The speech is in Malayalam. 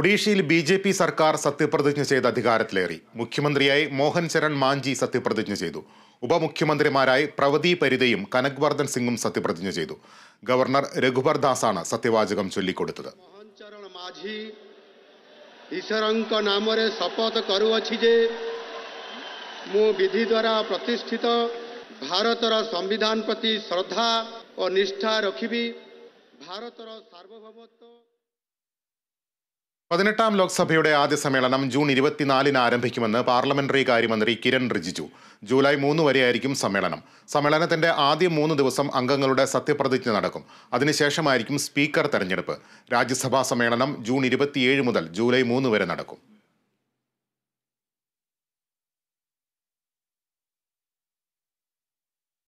ഒഡീഷയിൽ ബി ജെ പി സർക്കാർ സത്യപ്രതിജ്ഞ ചെയ്ത് അധികാരത്തിലേറി മുഖ്യമന്ത്രിയായി മോഹൻ ചരൺ മാഞ്ചി സത്യപ്രതിജ്ഞ ചെയ്തു ഉപമുഖ്യമന്ത്രിമാരായി പ്രവതി പരിതയും കനക് വർദ്ധൻ സിംഗും സത്യപ്രതിജ്ഞ ചെയ്തു ഗവർണർ രഘുബർ ദാസാണ് സത്യവാചകം ചൊല്ലിക്കൊടുത്തത് ഈശ്വരଙ୍କ ନାମରେ ଶପଥ କରୁଅଛି ଯେ ମୁଁ പതിനെട്ടാം ലോക്സഭയുടെ ആദ്യ സമ്മേളനം ജൂൺ ഇരുപത്തിനാലിന് ആരംഭിക്കുമെന്ന് പാർലമെന്ററി കാര്യമന്ത്രി കിരൺ റിജിജു ജൂലൈ മൂന്ന് വരെയായിരിക്കും സമ്മേളനം സമ്മേളനത്തിന്റെ ആദ്യ മൂന്ന് ദിവസം അംഗങ്ങളുടെ സത്യപ്രതിജ്ഞ നടക്കും അതിനുശേഷമായിരിക്കും സ്പീക്കർ തെരഞ്ഞെടുപ്പ് രാജ്യസഭാ സമ്മേളനം ജൂൺ ഇരുപത്തിയേഴ് മുതൽ ജൂലൈ മൂന്ന് വരെ നടക്കും